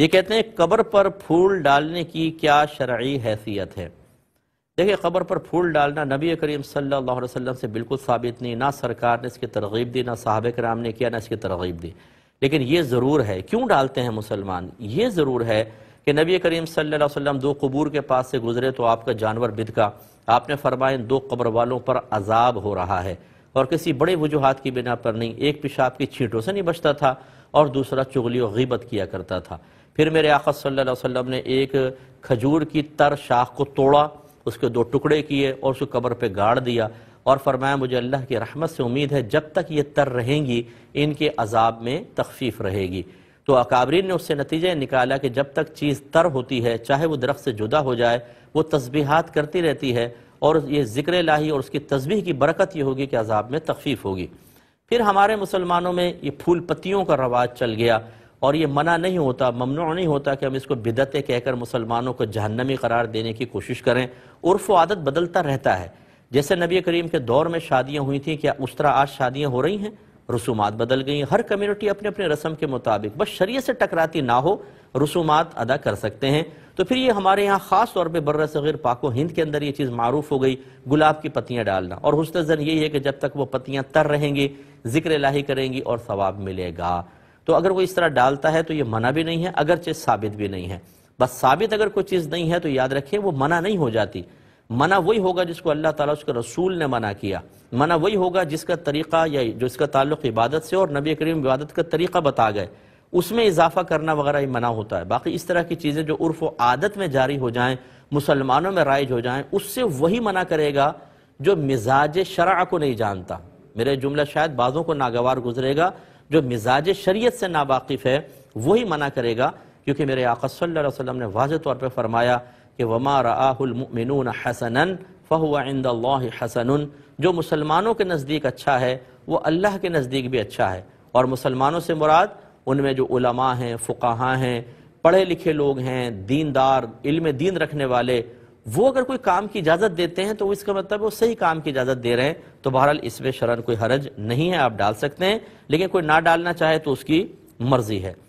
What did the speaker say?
ये कहते हैं कब्र पर फूल डालने की क्या शर्य हैसियत है देखिए कब्र पर फूल डालना नबी करीम सल्लल्लाहु अलैहि वसल्लम से बिल्कुल साबित नहीं ना सरकार ने इसकी तरगीब दी ना साहब कराम ने किया ना इसकी तरगीब दी लेकिन ये ज़रूर है क्यों डालते हैं मुसलमान ये ज़रूर है कि नबी करीम सल्लल्लाहु अलैहि वसल्लम दो कबूर के पास से गुजरे तो आपका जानवर बिदका आपने फरमाए दो कब्र वालों पर अजाब हो रहा है और किसी बड़े वजूहत की बिना पर नहीं एक पेशाब की छींटों से नहीं बचता था और दूसरा चुगली और गीबत किया करता था फिर मेरे आखत सल्लल्लाहु अलैहि वसल्लम ने एक खजूर की तर शाख को तोड़ा उसके दो टुकड़े किए और उसको कबर पे गाड़ दिया और फरमाया मुझे अल्लाह की रहमत से उम्मीद है जब तक ये तर रहेंगी इनके अजाब में तखफीफ रहेगी तो अकाबरीन ने उससे नतीजे निकाला कि जब तक चीज़ तर होती है चाहे वो दरख्त से जुदा हो जाए वो तस्बीहात करती रहती है और ये जिक्र लाही और उसकी तस्बीह की बरकत ये होगी कि अजाब में तखफीफ होगी फिर हमारे मुसलमानों में ये फूल पत्तियों का रवाज चल गया और ये मना नहीं होता ममनू नहीं होता कि हम इसको बिदतें कहकर मुसलमानों को जहन्नमी करार देने की कोशिश करें उर्फ आदत बदलता रहता है जैसे नबी करीम के दौर में शादियाँ हुई थी क्या उस तरह आज शादियाँ हो रही हैं रसूमात बदल गई हर कम्युनिटी अपने अपने रस्म के मुताबिक बस शरीय से टकराती ना हो रसूमात अदा कर सकते हैं तो फिर ये हमारे यहाँ ख़ास तौर पर बर्र सगैर पाको हिंद के अंदर ये चीज़ मारूफ हो गई गुलाब की पत्तियाँ डालना और हुसन यही है कि जब तक वो पत्तियाँ तर रहेंगी जिक्र लाही करेंगी और सवाब मिलेगा तो अगर वो इस तरह डालता है तो ये मना भी नहीं है अगरचे साबित भी नहीं है बस साबित अगर कोई चीज़ नहीं है तो याद रखिए वो मना नहीं हो जाती मना वही होगा जिसको अल्लाह ताला उसके रसूल ने मना किया मना वही होगा जिसका तरीका या जो इसका ताल्लुक इबादत से और नबी करीम इबादत का तरीका बता गए उसमें इजाफा करना वगैरह ही मना होता है बाकी इस तरह की चीज़ें जो उर्फ आदत में जारी हो जाए मुसलमानों में राइज हो जाए उससे वही मना करेगा जो मिजाज शरा को नहीं जानता मेरे जुमला शायद बाज़ों को नागवार गुजरेगा जो मिजाज शरीयत से नावाकिफ़ है वही मना करेगा क्योंकि मेरे आका वसलम ने वाज तौर पर फरमाया कि वमा रमिन हसन फ़हुआ हसन जो मुसलमानों के नज़दीक अच्छा है वो अल्लाह के नज़दीक भी अच्छा है और मुसलमानों से मुराद उनमें जो उलमा हैं फ़ुकाहा हैं पढ़े लिखे लोग हैं दीनदार इल्म दीन रखने वाले वो अगर कोई काम की इजाज़त देते हैं तो इसका मतलब वो सही काम की इजाज़त दे रहे हैं तो बहरहाल इसमें शरण कोई हरज नहीं है आप डाल सकते हैं लेकिन कोई ना डालना चाहे तो उसकी मर्जी है